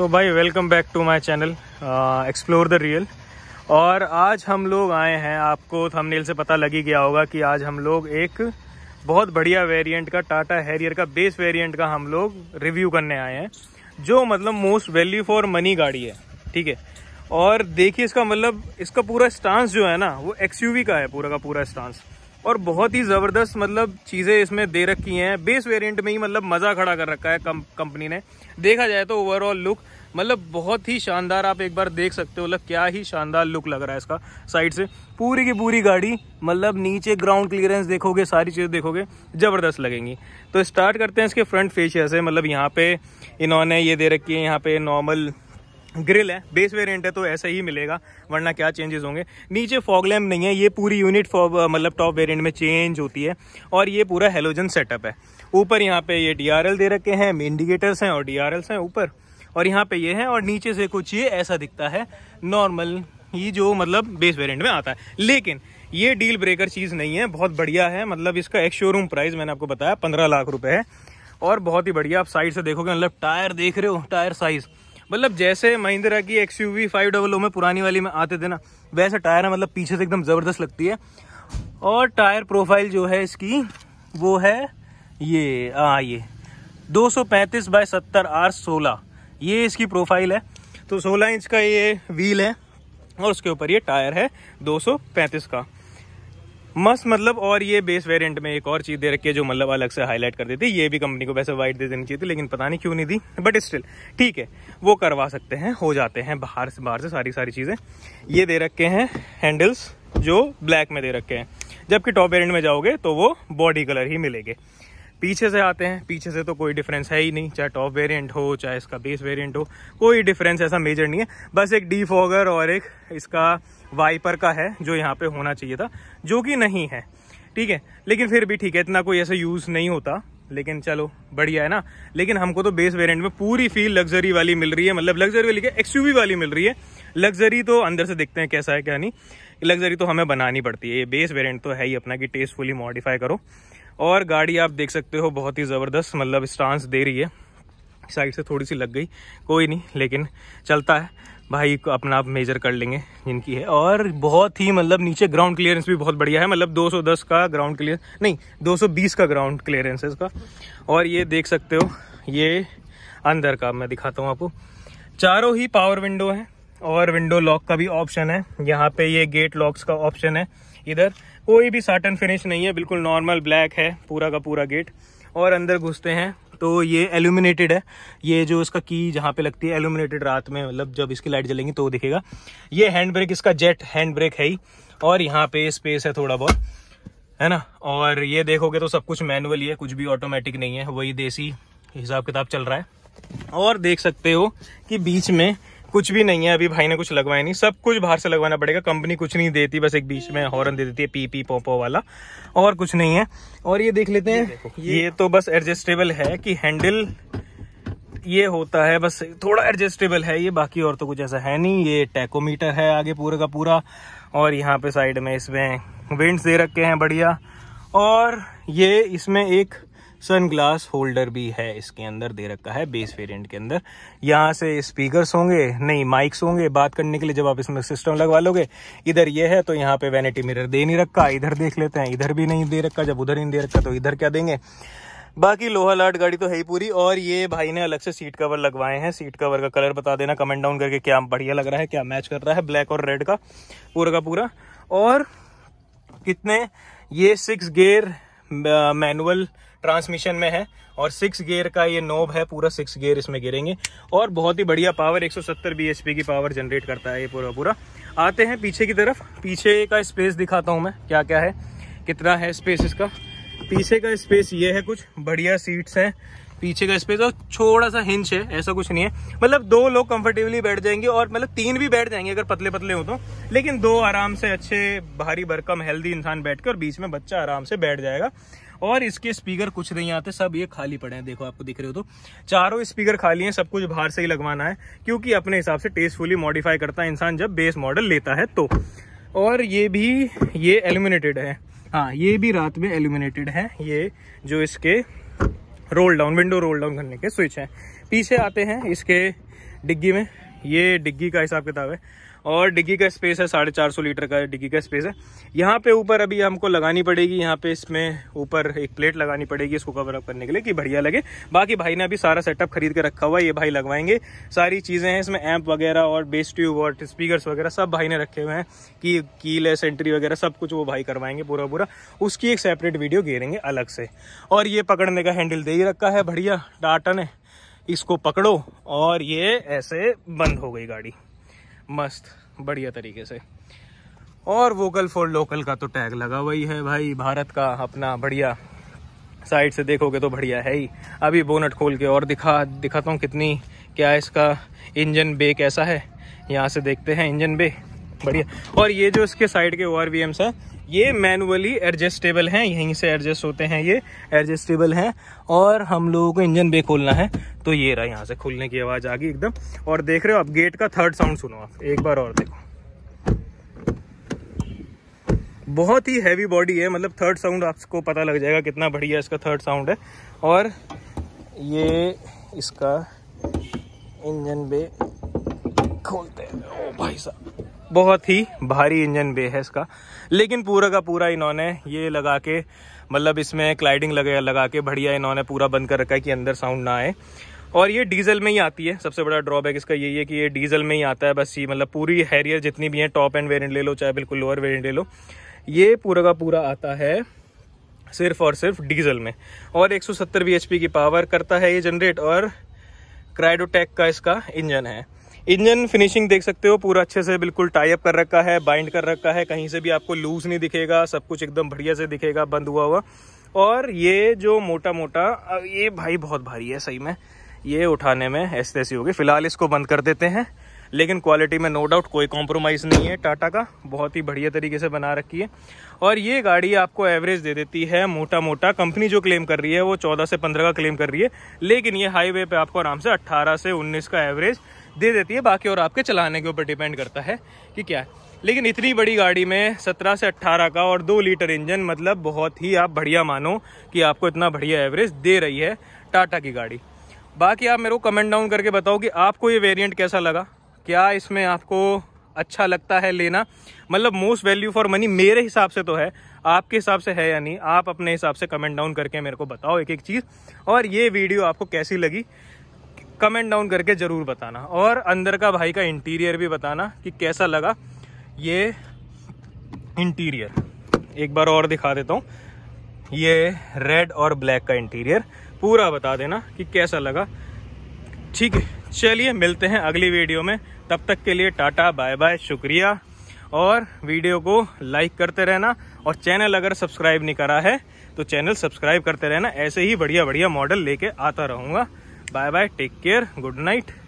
तो भाई welcome back to my channel explore the real और आज हम लोग आए हैं आपको थंबनेल से पता लग ही गया होगा कि आज हम लोग एक बहुत बढ़िया वेरिएंट का टाटा हैरियर का बेस वेरिएंट का हम लोग रिव्यू करने आए हैं जो मतलब मोस्ट वैल्यू फॉर मनी गाड़ी है ठीक है और देखिए इसका मतलब इसका पूरा स्टांस जो है ना वो एक्स का है पूरा का पूरा स्टांस और बहुत ही ज़बरदस्त मतलब चीज़ें इसमें दे रखी हैं बेस वेरिएंट में ही मतलब मज़ा खड़ा कर रखा है कम कंपनी ने देखा जाए तो ओवरऑल लुक मतलब बहुत ही शानदार आप एक बार देख सकते हो मतलब क्या ही शानदार लुक लग रहा है इसका साइड से पूरी की पूरी गाड़ी मतलब नीचे ग्राउंड क्लियरेंस देखोगे सारी चीज़ देखोगे ज़बरदस्त लगेंगी तो स्टार्ट करते हैं इसके फ्रंट फेशियर से मतलब यहाँ पे इन्होंने ये दे रखी है यहाँ पे नॉर्मल ग्रिल है बेस वेरिएंट है तो ऐसा ही मिलेगा वरना क्या चेंजेस होंगे नीचे फॉग लैम्प नहीं है ये पूरी यूनिट मतलब टॉप वेरिएंट में चेंज होती है और ये पूरा हेलोजन सेटअप है ऊपर यहाँ पे ये डीआरएल दे रखे हैं इंडिकेटर्स हैं और डीआरएल्स हैं ऊपर और यहाँ पे ये हैं और नीचे से कुछ ये ऐसा दिखता है नॉर्मल ही जो मतलब बेस वेरियंट में आता है लेकिन ये डील ब्रेकर चीज़ नहीं है बहुत बढ़िया है मतलब इसका एक शोरूम प्राइस मैंने आपको बताया पंद्रह लाख रुपये है और बहुत ही बढ़िया आप साइड से देखोगे मतलब टायर देख रहे हो टायर साइज़ मतलब जैसे महिंद्रा की X U V five double O में पुरानी वाली में आते थे ना वैसे टायर है मतलब पीछे से एकदम ज़बरदस्त लगती है और टायर प्रोफाइल जो है इसकी वो है ये आ ये 235 सौ पैंतीस बाय सत्तर आर सोलह ये इसकी प्रोफाइल है तो 16 इंच का ये व्हील है और उसके ऊपर ये टायर है 235 का मस्त मतलब और ये बेस वेरिएंट में एक और चीज़ दे रखी है जो मतलब अलग से हाईलाइट कर देती है ये भी कंपनी को वैसे वाइट दे देनी चाहिए थी लेकिन पता नहीं क्यों नहीं दी बट स्टिल ठीक है वो करवा सकते हैं हो जाते हैं बाहर से बाहर से सारी सारी चीज़ें ये दे रखे हैं हैंडल्स जो ब्लैक में दे रखे हैं जबकि टॉप वेरियंट में जाओगे तो वो बॉडी कलर ही मिलेगे पीछे से आते हैं पीछे से तो कोई डिफरेंस है ही नहीं चाहे टॉप वेरिएंट हो चाहे इसका बेस वेरिएंट हो कोई डिफरेंस ऐसा मेजर नहीं है बस एक डी फॉगर और एक इसका वाइपर का है जो यहाँ पे होना चाहिए था जो कि नहीं है ठीक है लेकिन फिर भी ठीक है इतना कोई ऐसा यूज़ नहीं होता लेकिन चलो बढ़िया है ना लेकिन हमको तो बेस वेरियंट में पूरी फील लग्जरी वाली मिल रही है मतलब लग्जरी वाली क्या एक्स वाली मिल रही है लग्जरी तो अंदर से देखते हैं कैसा है क्या नहीं लग्जरी तो हमें बनानी पड़ती है ये बेस वेरियंट तो है ही अपना कि टेस्टफुली मॉडिफाई करो और गाड़ी आप देख सकते हो बहुत ही ज़बरदस्त मतलब स्टांस दे रही है साइड से थोड़ी सी लग गई कोई नहीं लेकिन चलता है भाई को अपना आप मेजर कर लेंगे जिनकी है और बहुत ही मतलब नीचे ग्राउंड क्लियरेंस भी बहुत बढ़िया है मतलब 210 का ग्राउंड क्लियर नहीं 220 का ग्राउंड क्लियरेंस है इसका और ये देख सकते हो ये अंदर का मैं दिखाता हूँ आपको चारों ही पावर विंडो हैं और विंडो लॉक का भी ऑप्शन है यहाँ पे ये गेट लॉक्स का ऑप्शन है इधर कोई भी साटन फिनिश नहीं है बिल्कुल नॉर्मल ब्लैक है पूरा का पूरा गेट और अंदर घुसते हैं तो ये एल्यूमिनेटेड है ये जो इसका की जहाँ पे लगती है एल्यूमिनेटेड रात में मतलब जब इसकी लाइट जलेंगी तो दिखेगा ये हैंड ब्रेक इसका जेट हैंड ब्रेक है ही और यहाँ पे स्पेस है थोड़ा बहुत है ना और ये देखोगे तो सब कुछ मैनुअल ही है कुछ भी ऑटोमेटिक नहीं है वही देसी हिसाब किताब चल रहा है और देख सकते हो कि बीच में कुछ भी नहीं है अभी भाई ने कुछ लगवाया नहीं सब कुछ बाहर से लगवाना पड़ेगा कंपनी कुछ नहीं देती बस एक बीच में हॉर्न दे देती है पी पी पोपो वाला और कुछ नहीं है और ये देख लेते हैं ये, ये तो बस एडजस्टेबल है कि हैंडल ये होता है बस थोड़ा एडजस्टेबल है ये बाकी और तो कुछ ऐसा है नहीं ये टैकोमीटर है आगे पूरे का पूरा और यहाँ पे साइड में इसमें विंड्स दे रखे हैं बढ़िया और ये इसमें एक सन ग्लास होल्डर भी है इसके अंदर दे रखा है बेस वेरिएंट के अंदर यहाँ से स्पीकर्स होंगे नहीं माइक्स होंगे बात करने के लिए जब आप इसमें सिस्टम लगवा लोगे इधर ये है तो यहाँ पे वैनिटी मिरर दे नहीं रखा इधर देख लेते हैं इधर भी नहीं दे रखा जब उधर ही नहीं दे रखा तो इधर क्या देंगे बाकी लोहा लाट गाड़ी तो है ही पूरी और ये भाई ने अलग से सीट कवर लगवाए हैं सीट कवर का कलर बता देना कमेंट डाउन करके क्या बढ़िया लग रहा है क्या मैच कर रहा है ब्लैक और रेड का पूरा का पूरा और कितने ये सिक्स गेयर मैनुअल ट्रांसमिशन में है और सिक्स गेयर का ये नोब है पूरा सिक्स गेयर इसमें गिरेंगे और बहुत ही बढ़िया पावर 170 सौ की पावर जनरेट करता है ये पूरा पूरा आते हैं पीछे की तरफ पीछे का स्पेस दिखाता हूँ मैं क्या क्या है कितना है स्पेस इसका पीछे का स्पेस ये है कुछ बढ़िया सीट्स हैं पीछे का स्पेस और छोटा सा हिंच है ऐसा कुछ नहीं है मतलब दो लोग कंफर्टेबली बैठ जाएंगे और मतलब तीन भी बैठ जाएंगे अगर पतले पतले हो तो लेकिन दो आराम से अच्छे भारी भरकम हेल्दी इंसान बैठ और बीच में बच्चा आराम से बैठ जाएगा और इसके स्पीकर कुछ नहीं आते सब ये खाली पड़े हैं देखो आपको दिख रहे हो तो चारों स्पीकर खाली हैं सब कुछ बाहर से ही लगवाना है क्योंकि अपने हिसाब से टेस्टफुली मॉडिफाई करता है इंसान जब बेस मॉडल लेता है तो और ये भी ये एल्यूमिनेटेड है हाँ ये भी रात में एल्यूमिनेटेड है ये जो इसके roll down window roll down करने के स्विच हैं पीछे आते हैं इसके डिग्गी में ये डिग्गी का हिसाब किताब है और डिग्गी का स्पेस है साढ़े चार सौ लीटर का डिग्गी का स्पेस है यहाँ पे ऊपर अभी हमको लगानी पड़ेगी यहाँ पे इसमें ऊपर एक प्लेट लगानी पड़ेगी इसको कवर अप करने के लिए कि बढ़िया लगे बाकी भाई ने अभी सारा सेटअप खरीद के रखा हुआ है ये भाई लगवाएंगे सारी चीज़ें हैं इसमें एम्प वगैरह और बेस ट्यूब और स्पीकर वगैरह सब भाई ने रखे हुए हैं कि कील है सेंट्री वगैरह सब कुछ वो भाई करवाएंगे पूरा पूरा उसकी एक सेपरेट वीडियो घेरेंगे अलग से और ये पकड़ने का हैंडल दे ही रखा है बढ़िया डाटा ने इसको पकड़ो और ये ऐसे बंद हो गई गाड़ी मस्त बढ़िया तरीके से और वोकल फॉर लोकल का तो टैग लगा हुआ ही है भाई भारत का अपना बढ़िया साइड से देखोगे तो बढ़िया है ही अभी बोनट खोल के और दिखा दिखाता हूँ कितनी क्या इसका इंजन बे कैसा है यहाँ से देखते हैं इंजन बे बढ़िया और ये जो इसके साइड के ओ आर वी एम्स ये मैनुअली एडजस्टेबल हैं यहीं से एडजस्ट होते हैं ये एडजस्टेबल हैं और हम लोगों को इंजन बे खोलना है तो ये रहा यहाँ से खुलने की आवाज़ आ गई एकदम और देख रहे हो आप गेट का थर्ड साउंड सुनो आप एक बार और देखो बहुत ही हैवी बॉडी है मतलब थर्ड साउंड आपको पता लग जाएगा कितना बढ़िया इसका थर्ड साउंड है और ये इसका इंजन बे खोलते हैं ओ भाई साहब बहुत ही भारी इंजन बे है इसका लेकिन पूरा का पूरा इन्होंने ये लगा के मतलब इसमें क्लाइडिंग लगा लगा के बढ़िया इन्होंने पूरा बंद कर रखा है कि अंदर साउंड ना आए और ये डीजल में ही आती है सबसे बड़ा ड्रॉबैक इसका यही है कि ये डीजल में ही आता है बस ये मतलब पूरी हैरियर जितनी भी है टॉप एंड वेरियंट ले लो चाहे बिल्कुल लोअर वेरियंट ले लो ये पूरा का पूरा आता है सिर्फ और सिर्फ डीजल में और 170 सौ की पावर करता है ये जनरेट और क्राइडोटेक का इसका इंजन है इंजन फिनिशिंग देख सकते हो पूरा अच्छे से बिल्कुल टाई अप कर रखा है बाइंड कर रखा है कहीं से भी आपको लूज नहीं दिखेगा सब कुछ एकदम बढ़िया से दिखेगा बंद हुआ हुआ और ये जो मोटा मोटा ये भाई बहुत भारी है सही में ये उठाने में ऐसे ऐसी होगी फिलहाल इसको बंद कर देते हैं लेकिन क्वालिटी में नो डाउट कोई कॉम्प्रोमाइज़ नहीं है टाटा का बहुत ही बढ़िया तरीके से बना रखी है और ये गाड़ी आपको एवरेज दे देती है मोटा मोटा कंपनी जो क्लेम कर रही है वो 14 से 15 का क्लेम कर रही है लेकिन ये हाईवे पे आपको आराम से 18 से 19 का एवरेज दे देती है बाकी और आपके चलाने के ऊपर डिपेंड करता है कि क्या है लेकिन इतनी बड़ी गाड़ी में सत्रह से अट्ठारह का और दो लीटर इंजन मतलब बहुत ही आप बढ़िया मानो कि आपको इतना बढ़िया एवरेज दे रही है टाटा की गाड़ी बाकी आप मेरे को कमेंट डाउन करके बताओ कि आपको ये वेरिएंट कैसा लगा क्या इसमें आपको अच्छा लगता है लेना मतलब मोस्ट वैल्यू फॉर मनी मेरे हिसाब से तो है आपके हिसाब से है या नहीं आप अपने हिसाब से कमेंट डाउन करके मेरे को बताओ एक एक चीज़ और ये वीडियो आपको कैसी लगी कमेंट डाउन करके ज़रूर बताना और अंदर का भाई का इंटीरियर भी बताना कि कैसा लगा ये इंटीरियर एक बार और दिखा देता हूँ ये रेड और ब्लैक का इंटीरियर पूरा बता देना कि कैसा लगा ठीक है चलिए मिलते हैं अगली वीडियो में तब तक के लिए टाटा बाय बाय शुक्रिया और वीडियो को लाइक करते रहना और चैनल अगर सब्सक्राइब नहीं करा है तो चैनल सब्सक्राइब करते रहना ऐसे ही बढ़िया बढ़िया मॉडल लेके आता रहूँगा bye bye take care good night